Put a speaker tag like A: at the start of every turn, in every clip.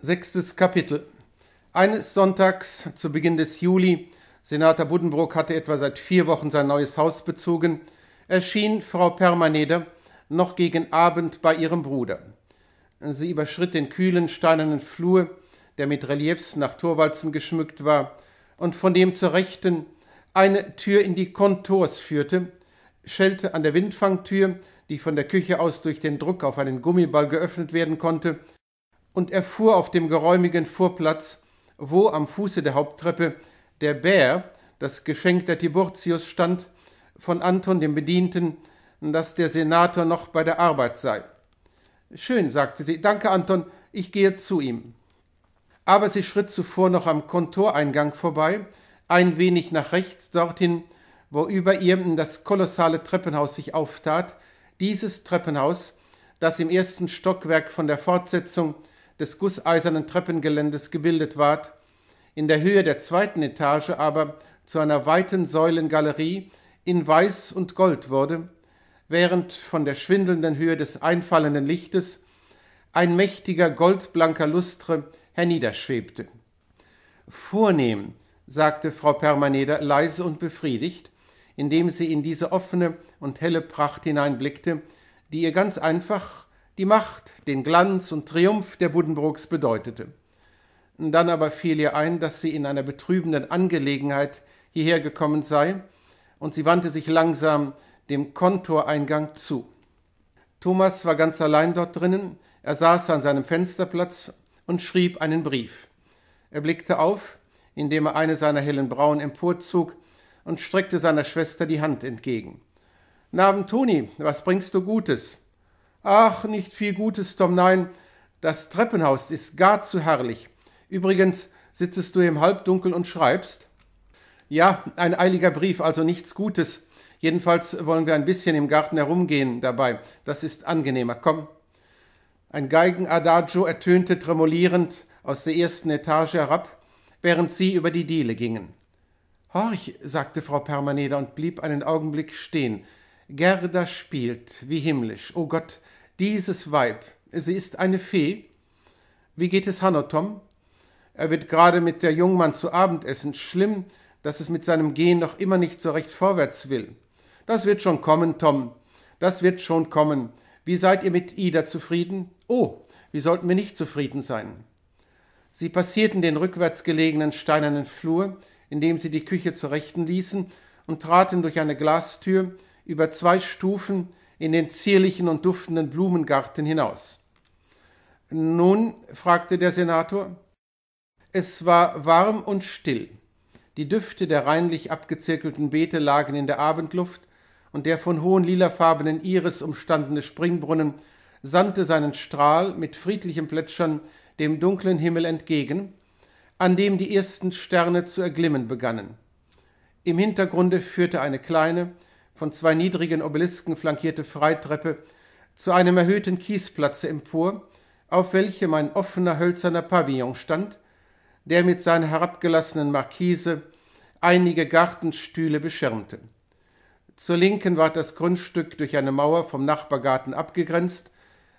A: Sechstes Kapitel. Eines Sonntags zu Beginn des Juli, Senator Buddenbrook hatte etwa seit vier Wochen sein neues Haus bezogen, erschien Frau Permaneder noch gegen Abend bei ihrem Bruder. Sie überschritt den kühlen, steinernen Flur, der mit Reliefs nach Torwalzen geschmückt war und von dem zur Rechten eine Tür in die Kontors führte, schellte an der Windfangtür, die von der Küche aus durch den Druck auf einen Gummiball geöffnet werden konnte, und erfuhr auf dem geräumigen Vorplatz, wo am Fuße der Haupttreppe der Bär, das Geschenk der Tiburtius, stand, von Anton dem Bedienten, dass der Senator noch bei der Arbeit sei. Schön, sagte sie, danke Anton, ich gehe zu ihm. Aber sie schritt zuvor noch am Kontoreingang vorbei, ein wenig nach rechts dorthin, wo über ihr das kolossale Treppenhaus sich auftat, dieses Treppenhaus, das im ersten Stockwerk von der Fortsetzung des gusseisernen Treppengeländes gebildet ward, in der Höhe der zweiten Etage aber zu einer weiten Säulengalerie in Weiß und Gold wurde, während von der schwindelnden Höhe des einfallenden Lichtes ein mächtiger goldblanker Lustre herniederschwebte. Vornehm, sagte Frau Permaneder leise und befriedigt, indem sie in diese offene und helle Pracht hineinblickte, die ihr ganz einfach die Macht, den Glanz und Triumph der Buddenbrooks bedeutete. Dann aber fiel ihr ein, dass sie in einer betrübenden Angelegenheit hierher gekommen sei, und sie wandte sich langsam dem Kontoreingang zu. Thomas war ganz allein dort drinnen, er saß an seinem Fensterplatz und schrieb einen Brief. Er blickte auf, indem er eine seiner hellen Brauen emporzog und streckte seiner Schwester die Hand entgegen. »Namen Toni, was bringst du Gutes? Ach, nicht viel Gutes, Tom, nein, das Treppenhaus ist gar zu herrlich. Übrigens sitzest du im Halbdunkel und schreibst. Ja, ein eiliger Brief, also nichts Gutes. Jedenfalls wollen wir ein bisschen im Garten herumgehen dabei. Das ist angenehmer. Komm. Ein Geigenadagio ertönte tremolierend aus der ersten Etage herab, während sie über die Diele gingen. Horch, sagte Frau Permaneder und blieb einen Augenblick stehen. Gerda spielt, wie himmlisch. O oh Gott, dieses Weib, sie ist eine Fee. Wie geht es Hanotom? Er wird gerade mit der Jungmann zu Abend essen. Schlimm, dass es mit seinem Gehen noch immer nicht so recht vorwärts will. Das wird schon kommen, Tom. Das wird schon kommen. Wie seid ihr mit Ida zufrieden? Oh, wie sollten wir nicht zufrieden sein? Sie passierten den rückwärts gelegenen steinernen Flur, in dem sie die Küche zurechten ließen, und traten durch eine Glastür über zwei Stufen in den zierlichen und duftenden Blumengarten hinaus. Nun, fragte der Senator, es war warm und still. Die Düfte der reinlich abgezirkelten Beete lagen in der Abendluft, und der von hohen lilafarbenen Iris umstandene Springbrunnen sandte seinen Strahl mit friedlichem Plätschern dem dunklen Himmel entgegen, an dem die ersten Sterne zu erglimmen begannen. Im Hintergrunde führte eine kleine, von zwei niedrigen Obelisken flankierte Freitreppe zu einem erhöhten Kiesplatze empor, auf welchem ein offener hölzerner Pavillon stand, der mit seiner herabgelassenen Markise einige Gartenstühle beschirmte. Zur Linken war das Grundstück durch eine Mauer vom Nachbargarten abgegrenzt,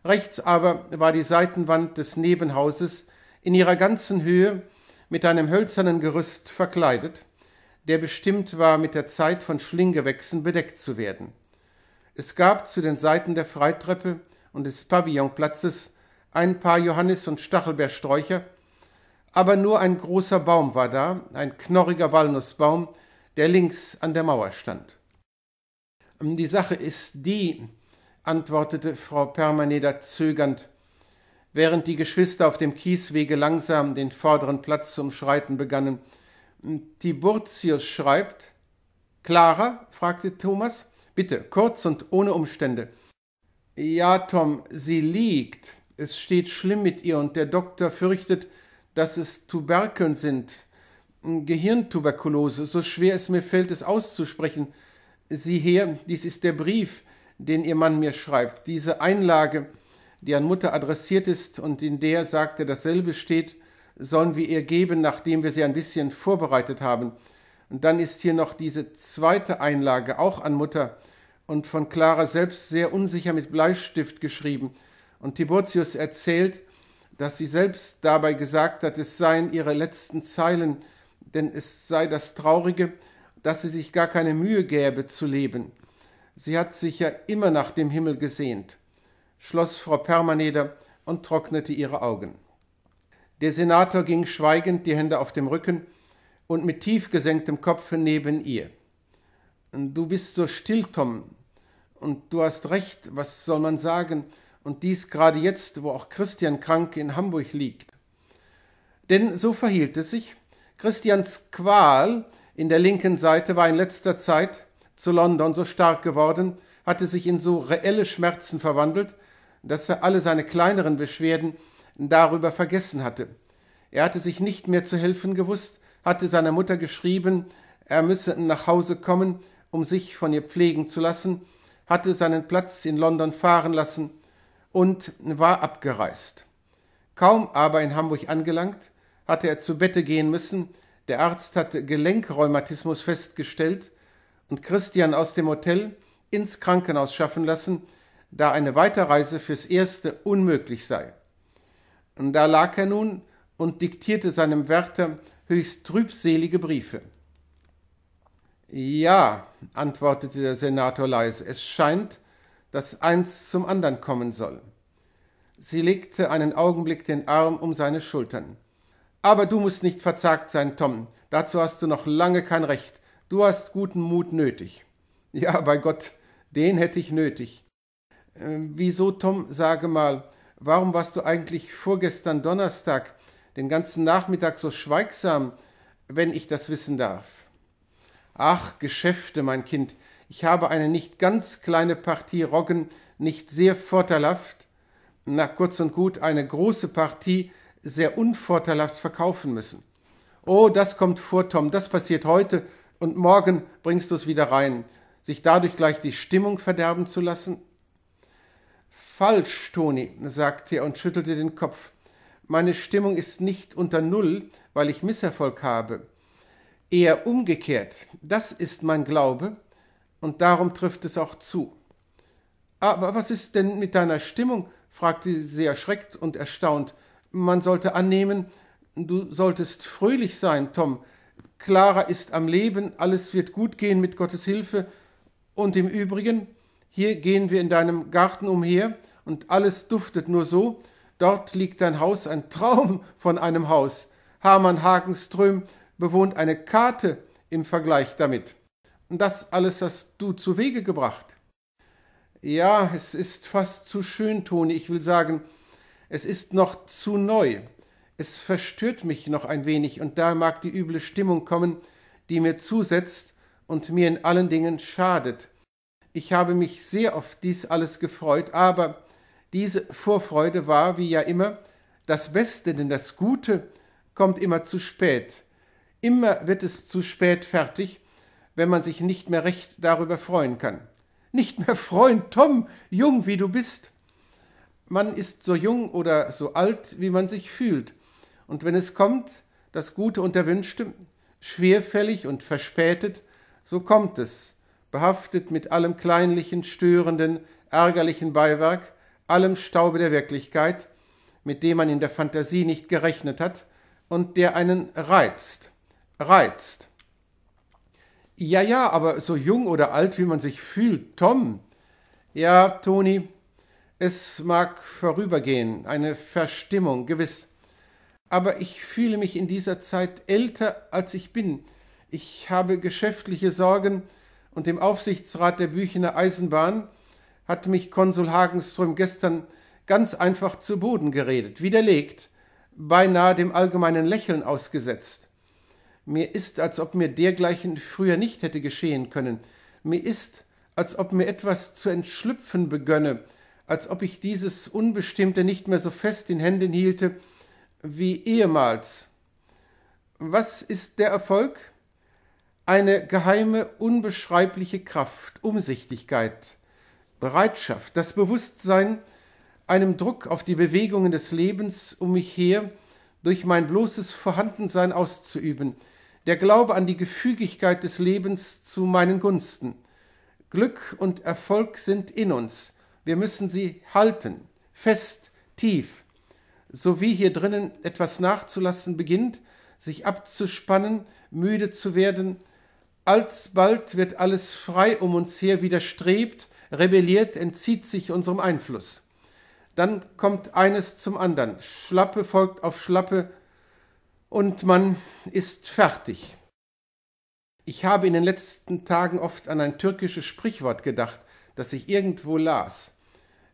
A: rechts aber war die Seitenwand des Nebenhauses in ihrer ganzen Höhe mit einem hölzernen Gerüst verkleidet, der bestimmt war, mit der Zeit von Schlinggewächsen bedeckt zu werden. Es gab zu den Seiten der Freitreppe und des Pavillonplatzes ein paar Johannis- und Stachelbeersträucher, aber nur ein großer Baum war da, ein knorriger Walnussbaum, der links an der Mauer stand. Ähm, die Sache ist die, antwortete Frau Permaneda zögernd, während die Geschwister auf dem Kieswege langsam den vorderen Platz zu umschreiten begannen, Tiburtius schreibt, Clara, fragte Thomas, bitte, kurz und ohne Umstände. Ja, Tom, sie liegt. Es steht schlimm mit ihr und der Doktor fürchtet, dass es Tuberkeln sind. Gehirntuberkulose, so schwer es mir fällt, es auszusprechen. Sieh her, dies ist der Brief, den ihr Mann mir schreibt. Diese Einlage, die an Mutter adressiert ist und in der, sagte, dasselbe steht, sollen wir ihr geben, nachdem wir sie ein bisschen vorbereitet haben. Und dann ist hier noch diese zweite Einlage, auch an Mutter und von Clara selbst sehr unsicher mit Bleistift geschrieben. Und Tiburtius erzählt, dass sie selbst dabei gesagt hat, es seien ihre letzten Zeilen, denn es sei das Traurige, dass sie sich gar keine Mühe gäbe zu leben. Sie hat sich ja immer nach dem Himmel gesehnt, schloss Frau Permaneder und trocknete ihre Augen. Der Senator ging schweigend, die Hände auf dem Rücken und mit tief gesenktem Kopf neben ihr. Du bist so still, Tom, und du hast recht, was soll man sagen, und dies gerade jetzt, wo auch Christian krank in Hamburg liegt. Denn so verhielt es sich. Christians Qual in der linken Seite war in letzter Zeit zu London so stark geworden, hatte sich in so reelle Schmerzen verwandelt, dass er alle seine kleineren Beschwerden darüber vergessen hatte. Er hatte sich nicht mehr zu helfen gewusst, hatte seiner Mutter geschrieben, er müsse nach Hause kommen, um sich von ihr pflegen zu lassen, hatte seinen Platz in London fahren lassen und war abgereist. Kaum aber in Hamburg angelangt, hatte er zu Bette gehen müssen, der Arzt hatte Gelenkrheumatismus festgestellt und Christian aus dem Hotel ins Krankenhaus schaffen lassen, da eine Weiterreise fürs Erste unmöglich sei. Da lag er nun und diktierte seinem Wärter höchst trübselige Briefe. Ja, antwortete der Senator leise, es scheint, dass eins zum andern kommen soll. Sie legte einen Augenblick den Arm um seine Schultern. Aber du musst nicht verzagt sein, Tom. Dazu hast du noch lange kein Recht. Du hast guten Mut nötig. Ja, bei Gott, den hätte ich nötig. Äh, wieso, Tom, sage mal, warum warst du eigentlich vorgestern Donnerstag den ganzen Nachmittag so schweigsam, wenn ich das wissen darf? Ach, Geschäfte, mein Kind, ich habe eine nicht ganz kleine Partie Roggen, nicht sehr vorteilhaft, na kurz und gut eine große Partie sehr unvorteilhaft verkaufen müssen. Oh, das kommt vor, Tom, das passiert heute und morgen bringst du es wieder rein. Sich dadurch gleich die Stimmung verderben zu lassen? Falsch, Toni, sagte er und schüttelte den Kopf. Meine Stimmung ist nicht unter Null, weil ich Misserfolg habe. Eher umgekehrt. Das ist mein Glaube und darum trifft es auch zu. Aber was ist denn mit deiner Stimmung? fragte sie erschreckt und erstaunt. Man sollte annehmen, du solltest fröhlich sein, Tom. Clara ist am Leben, alles wird gut gehen mit Gottes Hilfe. Und im Übrigen, hier gehen wir in deinem Garten umher, und alles duftet nur so, dort liegt dein Haus, ein Traum von einem Haus. Hermann Hagenström bewohnt eine Karte im Vergleich damit. Und das alles hast du zu Wege gebracht. Ja, es ist fast zu schön, Toni. Ich will sagen, es ist noch zu neu. Es verstört mich noch ein wenig, und da mag die üble Stimmung kommen, die mir zusetzt und mir in allen Dingen schadet. Ich habe mich sehr auf dies alles gefreut, aber diese Vorfreude war, wie ja immer, das Beste, denn das Gute kommt immer zu spät. Immer wird es zu spät fertig, wenn man sich nicht mehr recht darüber freuen kann. Nicht mehr freuen, Tom, jung wie du bist. Man ist so jung oder so alt, wie man sich fühlt. Und wenn es kommt, das Gute und Erwünschte, schwerfällig und verspätet, so kommt es, behaftet mit allem kleinlichen, störenden, ärgerlichen Beiwerk, allem Staube der Wirklichkeit, mit dem man in der Fantasie nicht gerechnet hat und der einen reizt, reizt. Ja, ja, aber so jung oder alt, wie man sich fühlt, Tom. Ja, Toni, es mag vorübergehen, eine Verstimmung, gewiss. Aber ich fühle mich in dieser Zeit älter, als ich bin. Ich habe geschäftliche Sorgen und dem Aufsichtsrat der Büchener Eisenbahn hat mich Konsul Hagenström gestern ganz einfach zu Boden geredet, widerlegt, beinahe dem allgemeinen Lächeln ausgesetzt. Mir ist, als ob mir dergleichen früher nicht hätte geschehen können. Mir ist, als ob mir etwas zu entschlüpfen begönne, als ob ich dieses Unbestimmte nicht mehr so fest in Händen hielte wie ehemals. Was ist der Erfolg? Eine geheime, unbeschreibliche Kraft, Umsichtigkeit, Bereitschaft, das Bewusstsein, einem Druck auf die Bewegungen des Lebens um mich her durch mein bloßes Vorhandensein auszuüben, der Glaube an die Gefügigkeit des Lebens zu meinen Gunsten. Glück und Erfolg sind in uns, wir müssen sie halten, fest, tief. So wie hier drinnen etwas nachzulassen beginnt, sich abzuspannen, müde zu werden, alsbald wird alles frei um uns her widerstrebt rebelliert, entzieht sich unserem Einfluss. Dann kommt eines zum anderen, Schlappe folgt auf Schlappe und man ist fertig. Ich habe in den letzten Tagen oft an ein türkisches Sprichwort gedacht, das ich irgendwo las.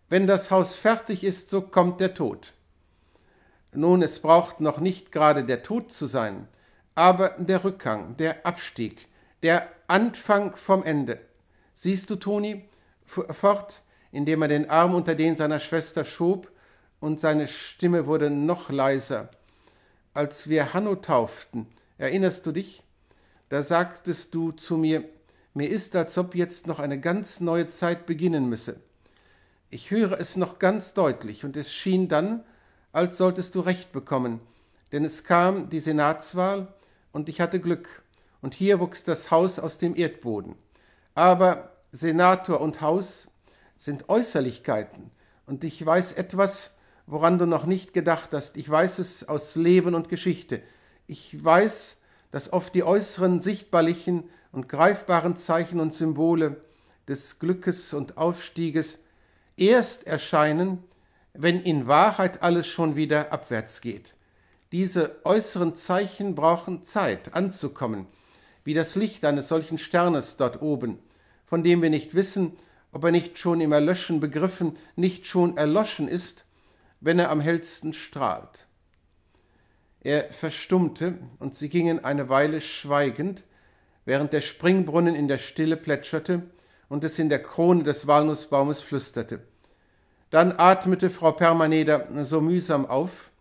A: Wenn das Haus fertig ist, so kommt der Tod. Nun, es braucht noch nicht gerade der Tod zu sein, aber der Rückgang, der Abstieg, der Anfang vom Ende. Siehst du, Toni, fort, indem er den Arm unter den seiner Schwester schob, und seine Stimme wurde noch leiser. Als wir Hanno tauften, erinnerst du dich? Da sagtest du zu mir, mir ist, als ob jetzt noch eine ganz neue Zeit beginnen müsse. Ich höre es noch ganz deutlich, und es schien dann, als solltest du recht bekommen, denn es kam die Senatswahl, und ich hatte Glück, und hier wuchs das Haus aus dem Erdboden. Aber Senator und Haus sind Äußerlichkeiten. Und ich weiß etwas, woran du noch nicht gedacht hast. Ich weiß es aus Leben und Geschichte. Ich weiß, dass oft die äußeren, sichtbarlichen und greifbaren Zeichen und Symbole des Glückes und Aufstieges erst erscheinen, wenn in Wahrheit alles schon wieder abwärts geht. Diese äußeren Zeichen brauchen Zeit anzukommen, wie das Licht eines solchen Sternes dort oben von dem wir nicht wissen, ob er nicht schon im Erlöschen begriffen, nicht schon erloschen ist, wenn er am hellsten strahlt. Er verstummte, und sie gingen eine Weile schweigend, während der Springbrunnen in der Stille plätscherte und es in der Krone des Walnussbaumes flüsterte. Dann atmete Frau Permaneder so mühsam auf,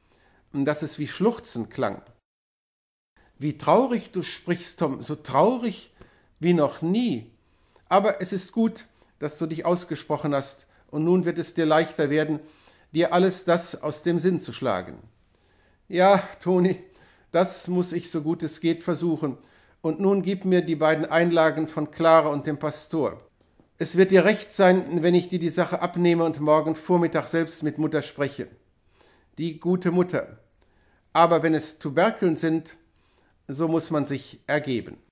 A: dass es wie Schluchzen klang. Wie traurig du sprichst, Tom, so traurig wie noch nie, aber es ist gut, dass du dich ausgesprochen hast, und nun wird es dir leichter werden, dir alles das aus dem Sinn zu schlagen. Ja, Toni, das muss ich so gut es geht versuchen. Und nun gib mir die beiden Einlagen von Clara und dem Pastor. Es wird dir recht sein, wenn ich dir die Sache abnehme und morgen Vormittag selbst mit Mutter spreche. Die gute Mutter. Aber wenn es Tuberkeln sind, so muss man sich ergeben.